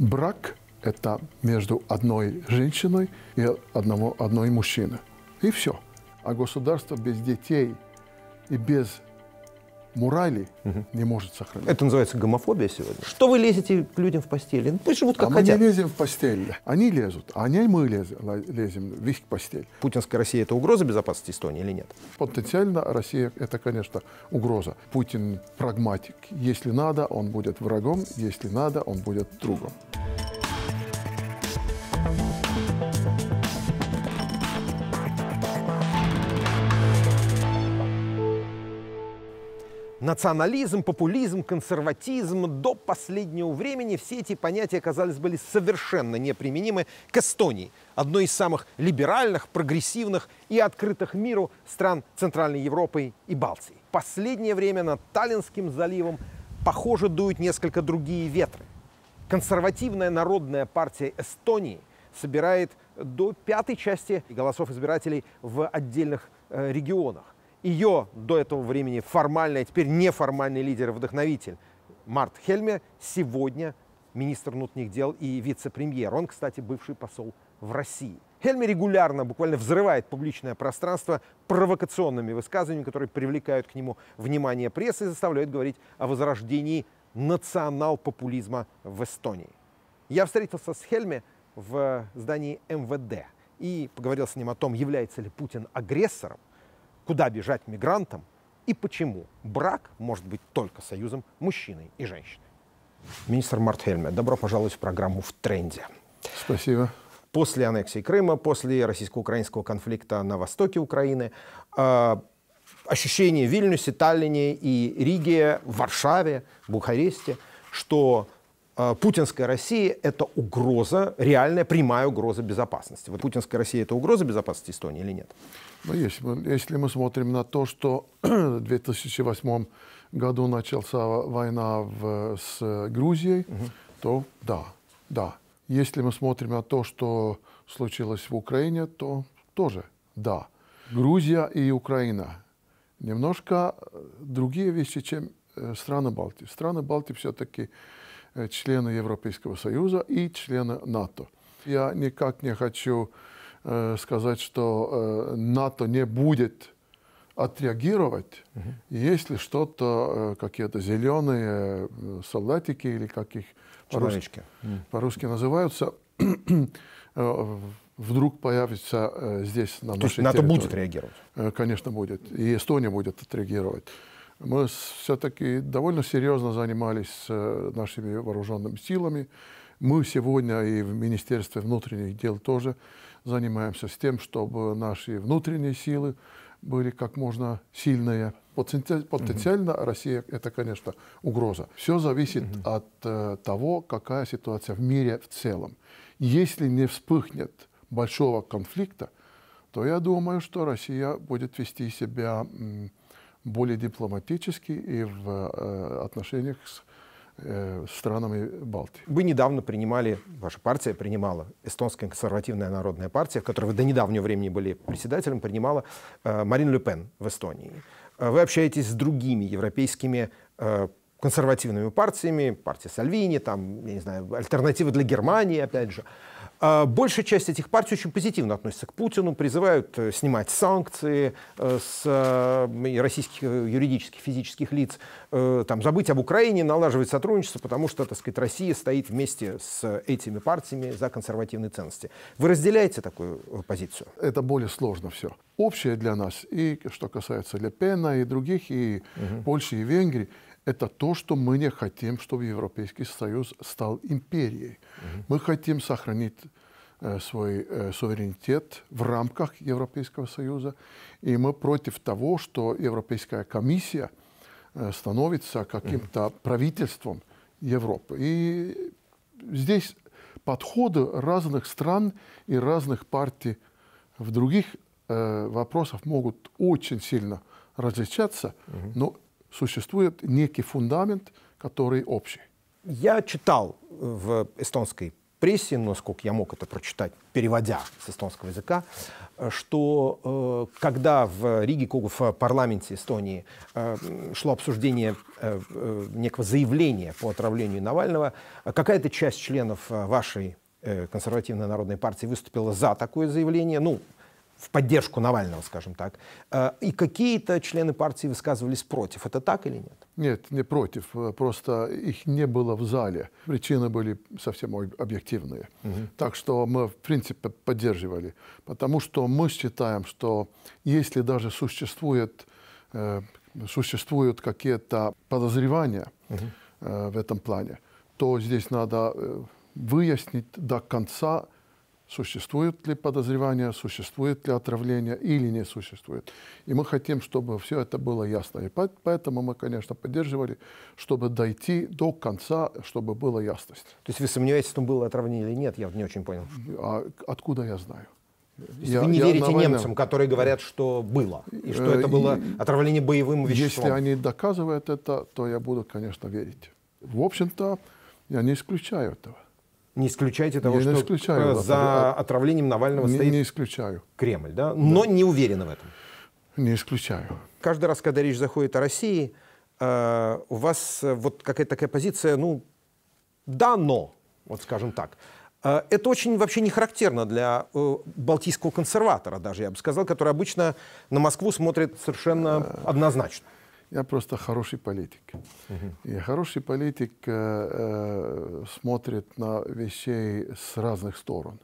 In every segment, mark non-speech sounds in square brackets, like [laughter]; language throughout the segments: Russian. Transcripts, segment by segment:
брак – это между одной женщиной и одного, одной мужчиной. И все. А государство без детей и без морали угу. не может сохранить. Это называется гомофобия сегодня. Что вы лезете к людям в постель? Ну, пусть живут как а хотят. мы не лезем в постель. Они лезут, а не мы лезем, лезем в их постель. Путинская Россия – это угроза безопасности Эстонии или нет? Потенциально Россия – это, конечно, угроза. Путин прагматик. Если надо, он будет врагом. Если надо, он будет другом. национализм, популизм, консерватизм. До последнего времени все эти понятия, казалось, были совершенно неприменимы к Эстонии, одной из самых либеральных, прогрессивных и открытых миру стран Центральной Европы и Балтии. последнее время над Таллинским заливом, похоже, дуют несколько другие ветры. Консервативная народная партия Эстонии собирает до пятой части голосов избирателей в отдельных э, регионах ее до этого времени формальный, а теперь неформальный лидер и вдохновитель Март Хельме сегодня министр внутренних дел и вице-премьер. Он, кстати, бывший посол в России. Хельме регулярно буквально взрывает публичное пространство провокационными высказываниями, которые привлекают к нему внимание прессы и заставляют говорить о возрождении национал-популизма в Эстонии. Я встретился с Хельме в здании МВД и поговорил с ним о том, является ли Путин агрессором, куда бежать мигрантам и почему брак может быть только союзом мужчины и женщины. Министр Март Хельме, добро пожаловать в программу «В тренде». Спасибо. После аннексии Крыма, после российско-украинского конфликта на востоке Украины, э, ощущение в Вильнюсе, Таллине и Риге, в Варшаве, Бухаресте, что а, путинская Россия это угроза, реальная прямая угроза безопасности. Вот путинская Россия это угроза безопасности Эстонии или нет? Ну, если, мы, если мы смотрим на то, что [clears throat] в 2008 году начался война в, с Грузией, угу. то да, да. Если мы смотрим на то, что случилось в Украине, то тоже да. Грузия и Украина немножко э, другие вещи, чем э, страны Балтии. Страны Балтии все-таки Э, члена Европейского Союза и члена НАТО. Я никак не хочу э, сказать, что э, НАТО не будет отреагировать, угу. если что-то, какие-то зеленые солдатики или как их по-русски, по-русски называются, [clears throat] вдруг появится здесь на То нашей есть территории. НАТО будет реагировать? Конечно, будет. И Эстония будет отреагировать мы все-таки довольно серьезно занимались э, нашими вооруженными силами. Мы сегодня и в Министерстве внутренних дел тоже занимаемся с тем, чтобы наши внутренние силы были как можно сильные. Потенциально угу. Россия – это, конечно, угроза. Все зависит угу. от э, того, какая ситуация в мире в целом. Если не вспыхнет большого конфликта, то я думаю, что Россия будет вести себя более дипломатически и в э, отношениях с э, странами Балтии. Вы недавно принимали, ваша партия принимала, Эстонская консервативная народная партия, в которой вы до недавнего времени были председателем, принимала э, Марин Люпен в Эстонии. Э, вы общаетесь с другими европейскими консервативными партиями, партия Сальвини, там, я не знаю, альтернатива для Германии, опять же. А, большая часть этих партий очень позитивно относится к Путину, призывают э, снимать санкции э, с э, российских юридических, физических лиц, там, забыть об Украине, налаживать сотрудничество, потому что, так сказать, Россия стоит вместе с этими партиями за консервативные ценности. Вы разделяете такую позицию? Это более сложно все. Общее для нас, и что касается Лепена, и других, и угу. Польши, и Венгрии – это то, что мы не хотим, чтобы Европейский Союз стал империей. Угу. Мы хотим сохранить э, свой э, суверенитет в рамках Европейского Союза. И мы против того, что Европейская комиссия э, становится каким-то mm-hmm. правительством Европы. И здесь подходы разных стран и разных партий в других э, вопросах могут очень сильно различаться, mm-hmm. но существует некий фундамент, который общий. Я читал э, в эстонской прессе, насколько я мог это прочитать, переводя с эстонского языка, э, что э, когда в Риге, в парламенте Эстонии э, шло обсуждение э, э, некого заявления по отравлению Навального, какая-то часть членов э, вашей консервативной народной партии выступила за такое заявление. Ну, в поддержку Навального, скажем так, э, и какие-то члены партии высказывались против. Это так или нет? Нет, не против. Э, просто их не было в зале. Причины были совсем объективные. Угу. Так что мы, в принципе, поддерживали. Потому что мы считаем, что если даже существует, э, существуют какие-то подозревания угу. в этом плане, то здесь надо выяснить до конца, существует ли подозревание, существует ли отравление или не существует. И мы хотим, чтобы все это было ясно. И поэтому мы, конечно, поддерживали, чтобы дойти до конца, чтобы была ясность. То есть вы сомневаетесь, что было отравление или нет? Я не очень понял. А откуда я знаю? Я, вы не я верите Навального... немцам, которые говорят, что было, и что это э, было и, отравление боевым веществом? Если они доказывают это, то я буду, конечно, верить. В общем-то, я не исключаю этого. Не исключайте того, я что э, за а, а, отравлением Навального не, стоит не исключаю. Кремль, да? Но да. не уверены в этом. Не исключаю. Каждый раз, когда речь заходит о России, э, у вас э, вот какая-то такая позиция, ну, да, но, вот скажем так. это очень вообще не характерно для балтийского консерватора даже, я бы сказал, который обычно на Москву смотрит совершенно однозначно. Я просто хороший политик. И хороший политик э, э, смотрит на вещей с разных сторон.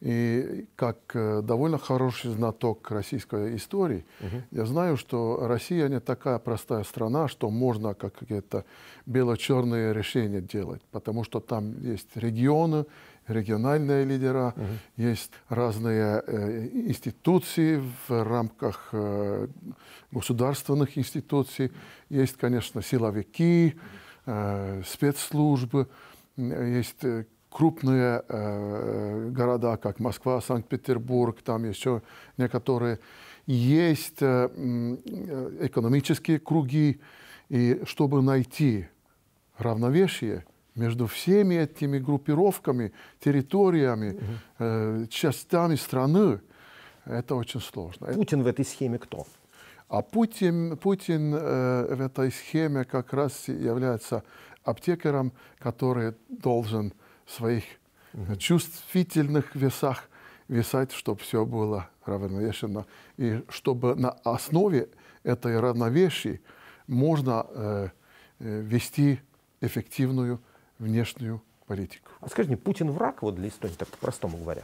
И как э, довольно хороший знаток российской истории, угу. я знаю, что Россия не такая простая страна, что можно как какие-то бело-черные решения делать, потому что там есть регионы, региональные лидера, угу. есть разные э, институции в рамках э, государственных институций, есть, конечно, силовики, э, спецслужбы, есть э, крупные э, города, как Москва, Санкт-Петербург, там еще некоторые. Есть э, э, экономические круги, и чтобы найти равновесие – между всеми этими группировками, территориями, угу. э, частями страны. Это очень сложно. Э, Путин в этой схеме кто? А Путин, Путин э, в этой схеме как раз является аптекером, который должен в своих угу. чувствительных весах висать, чтобы все было равновешенно, и чтобы на основе этой равновесии можно э, э, вести эффективную внешнюю политику. А скажи мне, Путин враг вот для Эстонии, так по-простому говоря?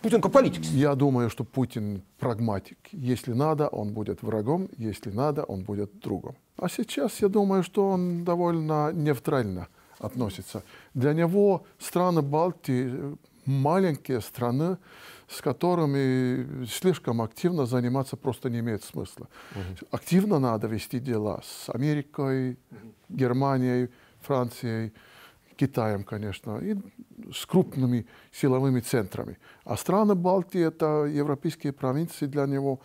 Путин как политик. Я думаю, что Путин прагматик. Если надо, он будет врагом, если надо, он будет другом. А сейчас я думаю, что он довольно нейтрально относится. Для него страны Балтии маленькие страны, с которыми слишком активно заниматься просто не имеет смысла. Угу. Активно надо вести дела с Америкой, Германией, Францией, Китаем, конечно, и с крупными силовыми центрами. А страны Балтии – это европейские провинции для него.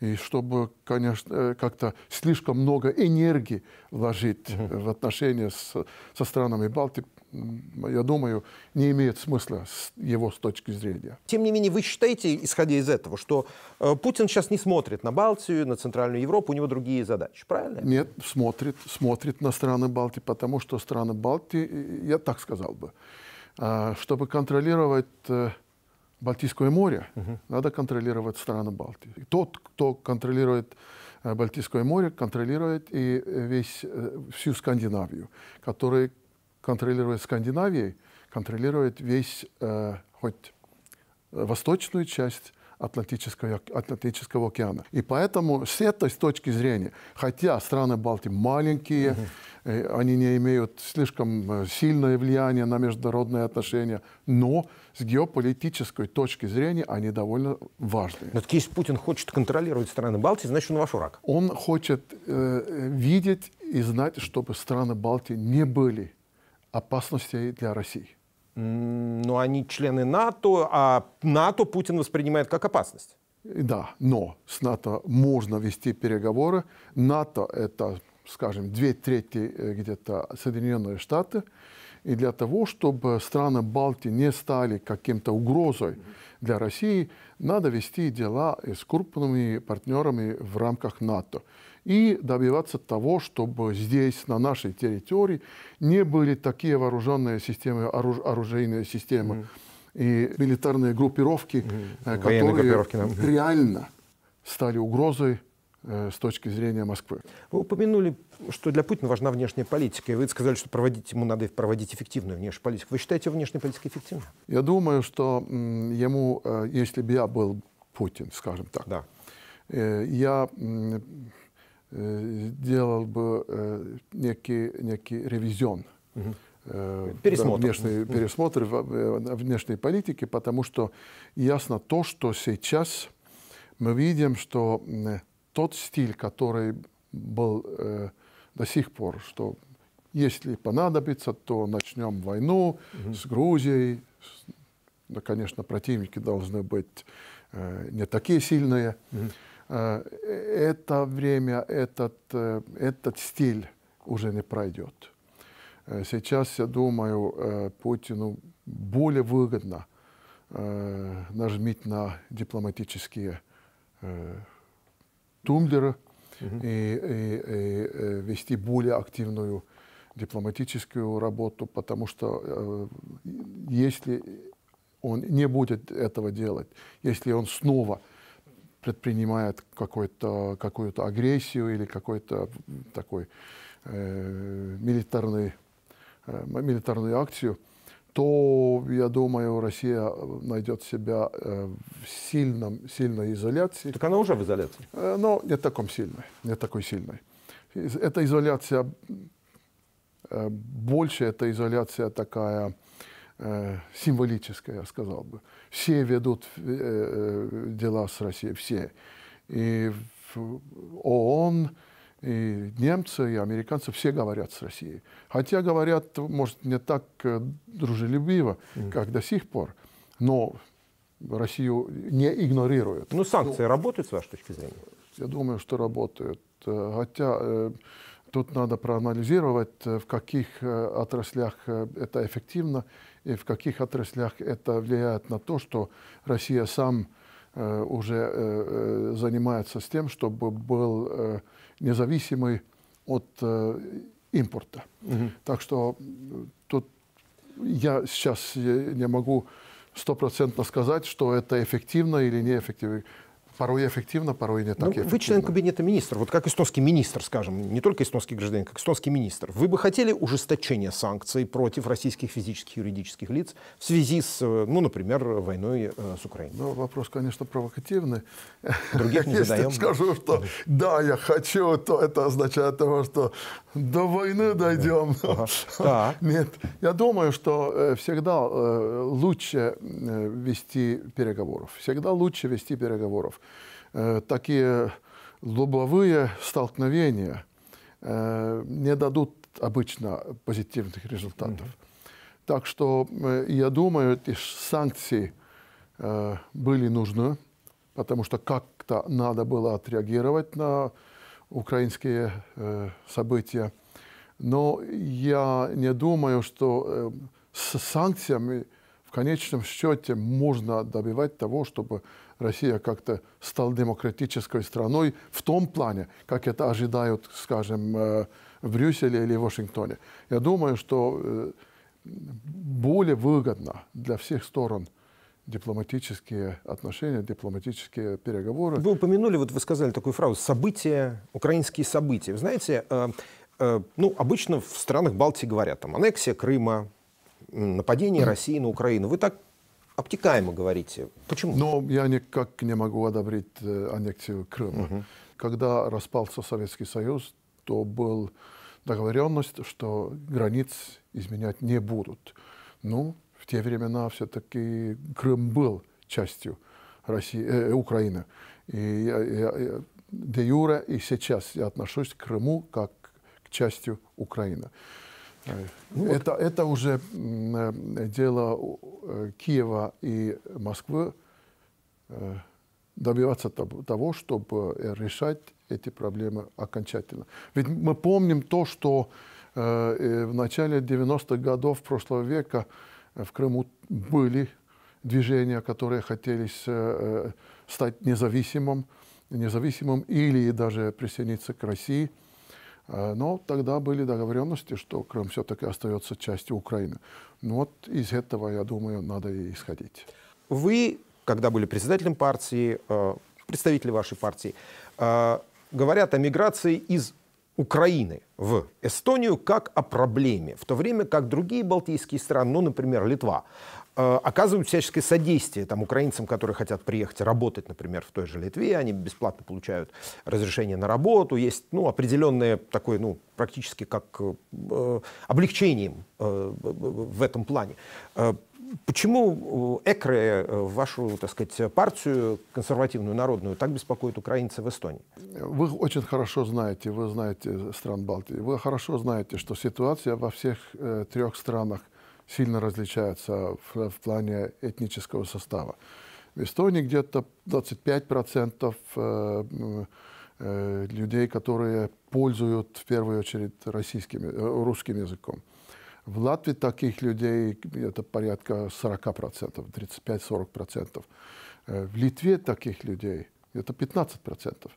И чтобы, конечно, э, как-то слишком много энергии вложить в отношения с, со странами Балтии – я думаю, не имеет смысла с его с точки зрения. Тем не менее, вы считаете, исходя из этого, что э, Путин сейчас не смотрит на Балтию, на Центральную Европу, у него другие задачи, правильно? Нет, смотрит, смотрит на страны Балтии, потому что страны Балтии, э, я так сказал бы, а, чтобы контролировать э, Балтийское море, угу. надо контролировать страны Балтии. тот, кто контролирует Балтийское море, контролирует и весь, всю Скандинавию, которая контролировать Скандинавией, контролировать весь, э, хоть э, восточную часть Атлантического, Атлантического океана. И поэтому с этой точки зрения, хотя страны Балтии маленькие, угу. Uh -huh. они не имеют слишком э, сильное влияние на международные отношения, но с геополитической точки зрения они довольно важны. Но так если Путин хочет контролировать страны Балтии, значит он ваш враг. Он хочет э, видеть и знать, чтобы страны Балтии не были опасностей для России? Но ну, они члены НАТО, а НАТО Путин воспринимает как опасность. Да, но с НАТО можно вести переговоры. НАТО – это, скажем, две трети э, где-то Соединенные Штаты. И для того, чтобы страны Балтии не стали каким-то угрозой для России, надо вести дела с крупными партнерами в рамках НАТО и добиваться того, чтобы здесь, на нашей территории, не были такие вооруженные системы, оруж, оружейные системы mm. и милитарные группировки, mm. которые группировки, да. реально стали угрозой э, с точки зрения Москвы. Вы упомянули, что для Путина важна внешняя политика, и вы сказали, что проводить, ему надо проводить эффективную внешнюю политику. Вы считаете внешнюю политику эффективной? Я думаю, что ему, э, если бы я был Путин, скажем так, да. я Э, делал бы э, некий, некий ревизион. Угу пересмотр. Э, да, внешней, пересмотр внешней политики, потому что ясно то, что сейчас мы видим, что тот стиль, который был э, до сих пор, что если понадобится, то начнем войну угу. с Грузией. Да, конечно, противники должны быть э, не такие сильные. Угу. Э, это время, этот, э, этот стиль уже не пройдет. Э, сейчас, я думаю, Путину более выгодно нажмить на дипломатические тумблеры угу. и, и, и вести более активную дипломатическую работу, потому что если он не будет этого делать, если он снова предпринимает какую-то какую агрессию или какой-то такой э, милитарный, э, милитарную акцию, то, я думаю, Россия э, найдет себя э, в сильном, сильной изоляции. Так она уже в изоляции? Э, но не таком сильной, не такой сильной. Эта изоляция больше, эта изоляция такая Э, символическое, я сказал бы. Все ведут э, дела с Россией, все. И ООН, и немцы, и американцы все говорят с Россией. Хотя говорят, может, не так э, дружелюбиво, mm. как до сих пор, но Россию не игнорируют. Ну, санкции ну, работают, с вашей точки зрения? Я думаю, что работают. Хотя тут надо проанализировать, в каких отраслях это эффективно и в каких отраслях это влияет на то, что Россия сам э, уже э, э занимается с тем, чтобы был э, независимый от э, импорта. Угу. Так что тут я сейчас э, не могу стопроцентно сказать, что это эффективно или неэффективно. Порой эффективно, порой не так ну, эффективно. Вы член кабинета министров, вот как эстонский министр, скажем, не только эстонский гражданин, как эстонский министр. Вы бы хотели ужесточения санкций против российских физических и юридических лиц в связи с, э, ну, например, войной э, с Украиной? Ну, вопрос, конечно, провокативный. Других не [laughs] Если задаем. Если скажу, что да, я хочу, то это означает того, что до войны дойдем. Да. [laughs] Нет, я думаю, что э, всегда лучше вести переговоров. Всегда лучше вести переговоров Э, такие лобовые столкновения э, не дадут обычно позитивных результатов. Так что э, я думаю, эти санкции были нужны, потому что как-то надо было отреагировать на украинские события. Но я не думаю, что с санкциями в конечном счете можно добивать того, чтобы Россия как-то стала демократической страной в том плане, как это ожидают, скажем, э, в Брюсселе или в Вашингтоне. Я думаю, что э, более выгодно для всех сторон дипломатические отношения, дипломатические переговоры. Вы упомянули, вот вы сказали такую фразу «события, украинские события». Вы знаете, э, э, ну, обычно в странах Балтии говорят, там, аннексия Крыма, нападение России на Украину. Вы так обтекаемо говорите. Почему? Но я никак не могу одобрить э, аннексию Крыма. Угу. Когда распался Советский Союз, то был договоренность, что границ изменять не будут. Ну, в те времена все-таки Крым был частью России, э, э, Украины. И я, я, я, де юре и сейчас я отношусь к Крыму как к частью Украины. Ну, это, вот. это уже э, дело э, Киева и Москвы э, добиваться того, чтобы решать эти проблемы окончательно. Ведь мы помним то, что в начале 90-х годов прошлого века в Крыму были движения, которые хотели стать независимым, независимым или даже присоединиться к России – Э, но тогда были договоренности, что Крым все-таки остается частью Украины. Ну вот из этого, я думаю, надо и исходить. Вы, когда были председателем партии, э, представители вашей партии, э, говорят о миграции из Украины в Эстонию как о проблеме, в то время как другие балтийские страны, ну, например, Литва, Э, оказывают всяческое содействие там, украинцам, которые хотят приехать работать, например, в той же Литве, они бесплатно получают разрешение на работу, есть ну, определенное такое, ну, практически как э, э облегчение э, в этом плане. Э, почему ЭКРЕ, вашу, так сказать, партию консервативную народную, так беспокоит украинцы в Эстонии? Вы очень хорошо знаете, вы знаете стран Балтии, вы хорошо знаете, что ситуация во всех трех странах сильно различаются в, в плане этнического состава. В Эстонии где-то 25% э, э, людей, которые пользуют в первую очередь российским, э, русским языком. В Латвии таких людей это порядка 40%, 35-40%. Э, в Литве таких людей это 15%.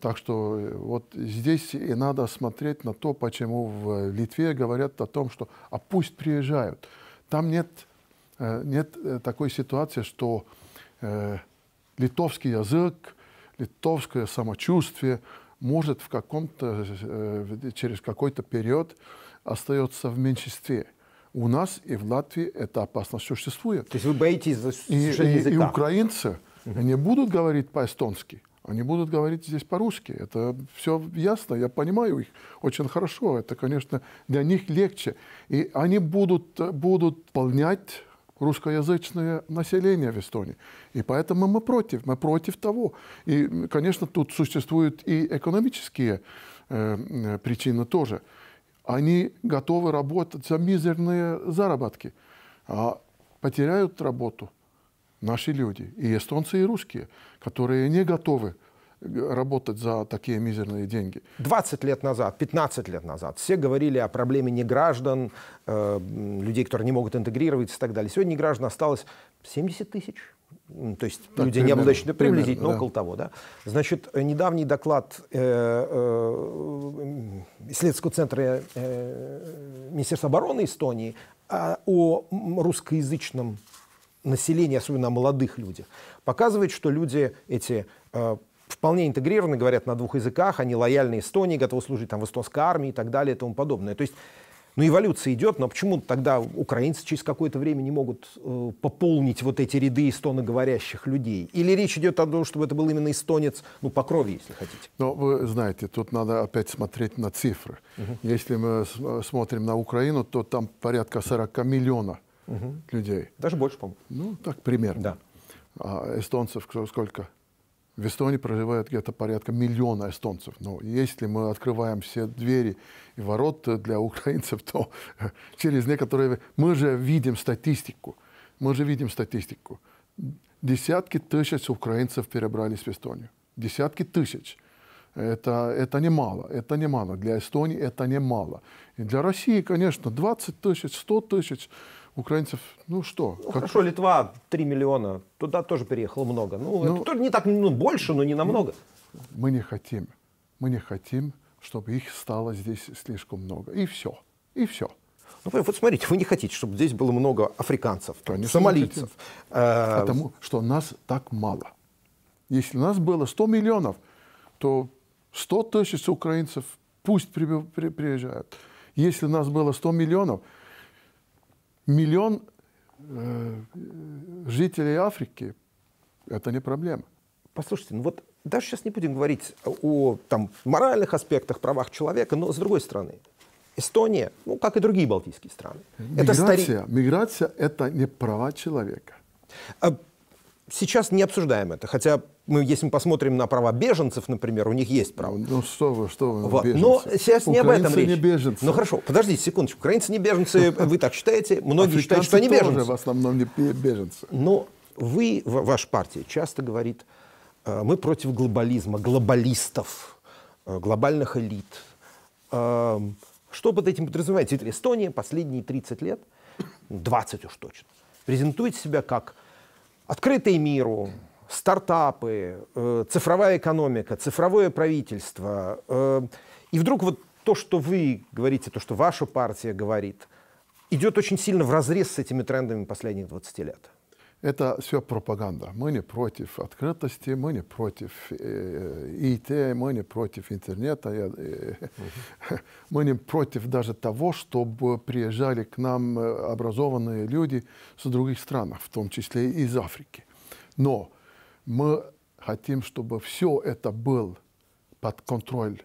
Так что э, вот здесь и надо смотреть на то, почему в э, Литве говорят о том, что а пусть приезжают. Там нет, э, нет такой ситуации, что э, литовский язык, литовское самочувствие может в каком-то, э, через какой-то период остается в меньшинстве. У нас и в Латвии эта опасность существует. То есть вы боитесь за и, и, И украинцы, угу. они будут говорить по-эстонски, они будут говорить здесь по-русски. Это все ясно, я понимаю их очень хорошо. Это, конечно, для них легче. И они будут, будут полнять русскоязычное население в Эстонии. И поэтому мы против, мы против того. И, конечно, тут существуют и экономические э, э причины тоже. Они готовы работать за мизерные заработки, а потеряют работу, наши люди, и эстонцы, и русские, которые не готовы э, работать за такие мизерные деньги. 20 лет назад, 15 лет назад все говорили о проблеме неграждан, э, людей, которые не могут интегрироваться и так далее. Сегодня граждан осталось 70 тысяч. То есть так, люди обладающие. приблизительно примерно, да. около того. Да? Значит, э, недавний доклад э, э, исследовательского центра э, э, Министерства обороны Эстонии а, о русскоязычном населении, особенно о молодых людях, показывает, что люди эти э, вполне интегрированы, говорят на двух языках, они лояльны Эстонии, готовы служить там в эстонской армии и так далее и тому подобное. То есть ну, эволюция идет, но почему тогда украинцы через какое-то время не могут э, пополнить вот эти ряды эстоноговорящих людей? Или речь идет о том, чтобы это был именно эстонец, ну, по крови, если хотите? Но вы знаете, тут надо опять смотреть на цифры. Угу. Если мы э, смотрим на Украину, то там порядка 40 миллионов угу. людей. Даже больше, по-моему. Ну, так примерно. Да. А эстонцев сколько? В Эстонии проживает где-то порядка миллиона эстонцев. Но если мы открываем все двери и ворота для украинцев, то [laughs] через некоторые мы же видим статистику. Мы же видим статистику. Десятки тысяч украинцев перебрались в Эстонию. Десятки тысяч. Это, это немало, это немало. Для Эстонии это немало. И для России, конечно, 20 тысяч, 100 тысяч – украинцев, ну что? Ну, как... Хорошо, Литва 3 миллиона, туда тоже переехало много. Ну, ну это тоже не так, ну, больше, но не ну, намного. Мы не хотим, мы не хотим, чтобы их стало здесь слишком много. И все, и все. Ну, вот смотрите, вы не хотите, чтобы здесь было много африканцев, Конечно, сомалийцев. Э, Потому что нас так мало. Если нас было 100 миллионов, то 100 тысяч украинцев пусть приезжают. Если нас было 100 миллионов, миллион э, жителей Африки – это не проблема. Послушайте, ну вот даже сейчас не будем говорить о там, моральных аспектах, правах человека, но с другой стороны, Эстония, ну, как и другие балтийские страны. Миграция, это стари... миграция – это не права человека. А, сейчас не обсуждаем это, хотя мы, если мы посмотрим на права беженцев, например, у них есть право. Ну что вы, что вы, вот. Беженцы. Но сейчас не Украинцы об этом речь. не беженцы. Ну хорошо, подождите секундочку. Украинцы не беженцы, [laughs] вы так считаете? Многие считают, что они беженцы. в основном не беженцы. Но вы, ваша партия часто говорит, э, мы против глобализма, глобалистов, э, глобальных элит. Эм, что под этим подразумеваете? Эстония последние 30 лет, 20 уж точно, презентует себя как открытый миру, стартапы, э, цифровая экономика, цифровое правительство. Э, и вдруг вот то, что вы говорите, то, что ваша партия говорит, идет очень сильно в разрез с этими трендами последних 20 лет. Это все пропаганда. Мы не против открытости, мы не против э, э ИТ, мы не против интернета, я, э, угу. [laughs] мы не против даже того, чтобы приезжали к нам э, образованные люди с других стран, в том числе и из Африки. Но мы хотим, чтобы все это был под контроль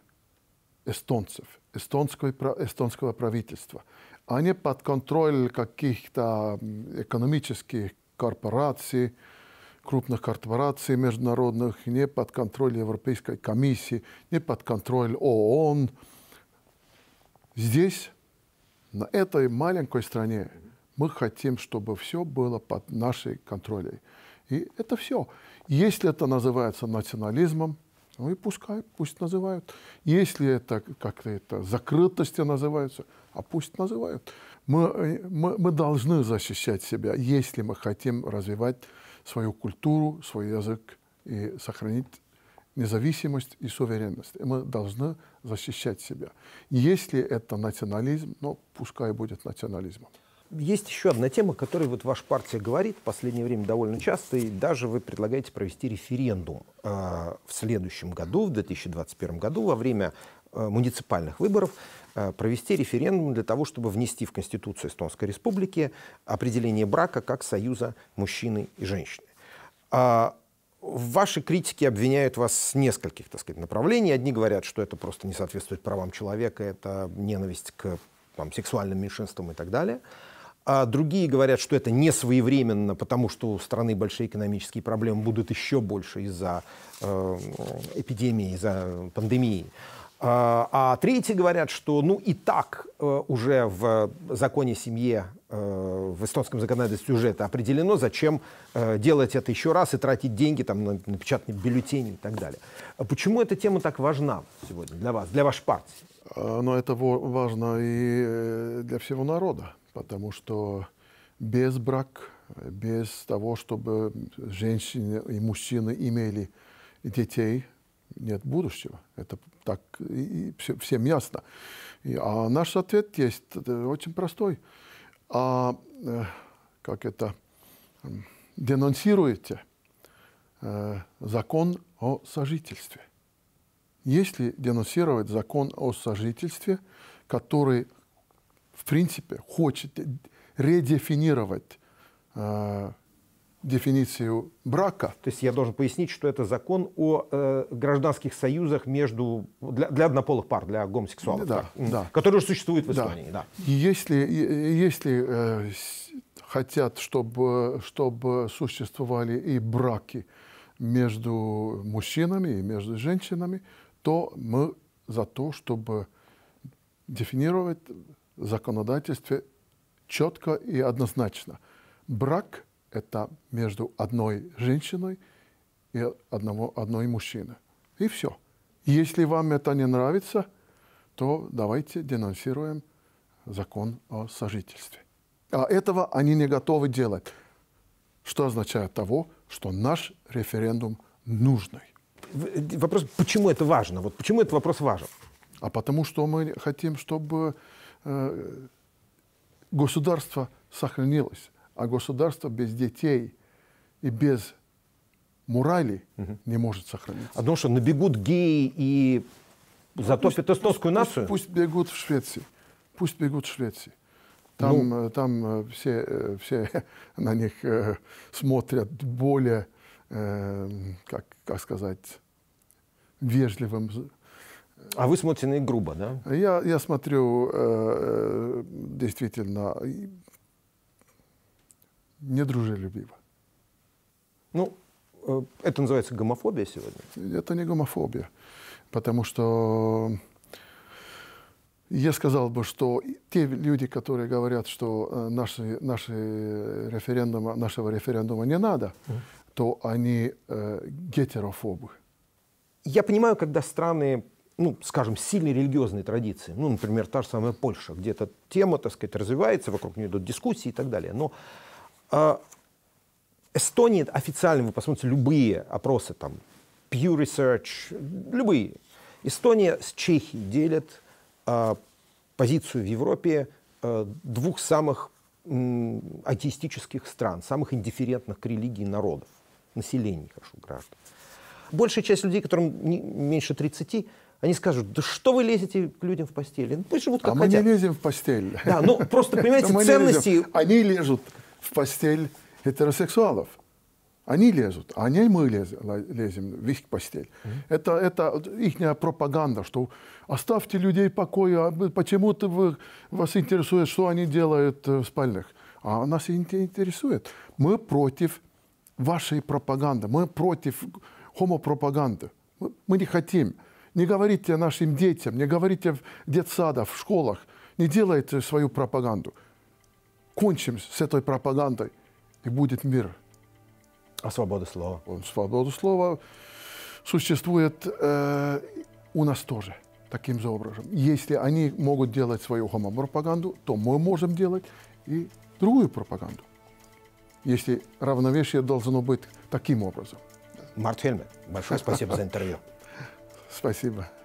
эстонцев, эстонского, эстонского правительства, а не под контроль каких-то экономических корпораций, крупных корпораций международных, не под контроль Европейской комиссии, не под контроль ООН. Здесь, на этой маленькой стране, мы хотим, чтобы все было под нашей контролем. И это все. Если это называется национализмом, ну и пускай, пусть называют. Если это как-то это закрытости называются, а пусть называют мы, э, мы, мы должны защищать себя, если мы хотим развивать свою культуру, свой язык и сохранить независимость и суверенность. И мы должны защищать себя. Если это национализм, ну, пускай будет национализмом. Есть еще одна тема, о которой вот ваша партия говорит в последнее время довольно часто, и даже вы предлагаете провести референдум э, в следующем году, в 2021 году, во время э, муниципальных выборов. Э, провести референдум для того, чтобы внести в Конституцию Эстонской Республики определение брака как союза мужчины и женщины. А, ваши критики обвиняют вас с нескольких, так сказать, направлений. Одни говорят, что это просто не соответствует правам человека, это ненависть к там, сексуальным меньшинствам и так далее. А другие говорят, что это не своевременно, потому что у страны большие экономические проблемы будут еще больше из-за э, эпидемии, из-за пандемии. А, а третьи говорят, что ну и так э, уже в законе семье, э, в эстонском законодательстве уже это определено, зачем э, делать это еще раз и тратить деньги там, на напечатание бюллетени и так далее. А почему эта тема так важна сегодня для вас, для вашей партии? А, но это важно и для всего народа, потому что без брак, без того, чтобы женщины и мужчины имели детей, нет будущего. Это так и всем ясно. а наш ответ есть очень простой. А э, как это денонсируете э, закон о сожительстве? Если денонсировать закон о сожительстве, который в принципе хочет редефинировать э, дефиницию брака. То есть я должен пояснить, что это закон о э, гражданских союзах между для, для однополых пар, для гомосексуалов, да, да. который уже существует в Испании. Да. Да. Если, если э, хотят, чтобы, чтобы существовали и браки между мужчинами и между женщинами, то мы за то, чтобы дефинировать в законодательстве четко и однозначно. Брак – это между одной женщиной и одного, одной мужчиной. И все. Если вам это не нравится, то давайте денонсируем закон о сожительстве. А этого они не готовы делать, что означает того, что наш референдум нужный. Э, вопрос, почему это важно? Вот почему этот вопрос важен? А потому что мы хотим, чтобы э, государство сохранилось, а государство без детей и без морали угу. не может сохраниться. Одно, что набегут геи и ну, затопят пусть, эстонскую нацию? Пусть, бегут в Швеции. Пусть бегут в Швеции. Там, ну, э, там э, все, э, все [laughs] на них смотрят более, как, как сказать, вежливым. А вы смотрите на них грубо, да? Я, я смотрю действительно недружелюбиво. Ну, э, это называется гомофобия сегодня? Это не гомофобия, потому что я сказал бы, что те люди, которые говорят, что э, наши, наши референдума, нашего референдума не надо, mm. то они э, гетерофобы. Я понимаю, когда страны, ну, скажем, сильной религиозной традиции, ну, например, та же самая Польша, где эта тема, так сказать, развивается, вокруг нее идут дискуссии и так далее, но а, Эстония официально, вы посмотрите, любые опросы, там, Pew Research, любые. Эстония с Чехией делят э, позицию в Европе э, двух самых э, атеистических стран, самых индифферентных к религии народов, населений, хорошо, граждан. Большая часть людей, которым не, меньше 30, они скажут, да что вы лезете к людям в постель? Ну, пусть живут как а хотят. мы не лезем в постель. Да, ну просто, [laughs] понимаете, ценности... Они лежут в постель гетеросексуалов. Они лезут, а не мы лезем в их постель. Mm -hmm. это, это их пропаганда, что оставьте людей в покое, а почему ты вы, вас интересует, что они делают э, в спальнях. А нас и не интересует. Мы против вашей пропаганды, мы против хомопропаганды. Мы не хотим. Не говорите нашим детям, не говорите в детсадах, в школах, не делайте свою пропаганду кончим с этой пропагандой, и будет мир. А свобода слова? Свобода слова существует э, у нас тоже таким же образом. Если они могут делать свою гомопропаганду, то мы можем делать и другую пропаганду. Если равновесие должно быть таким образом. Март Фельмер, большое спасибо за интервью. [laughs] Спасибо.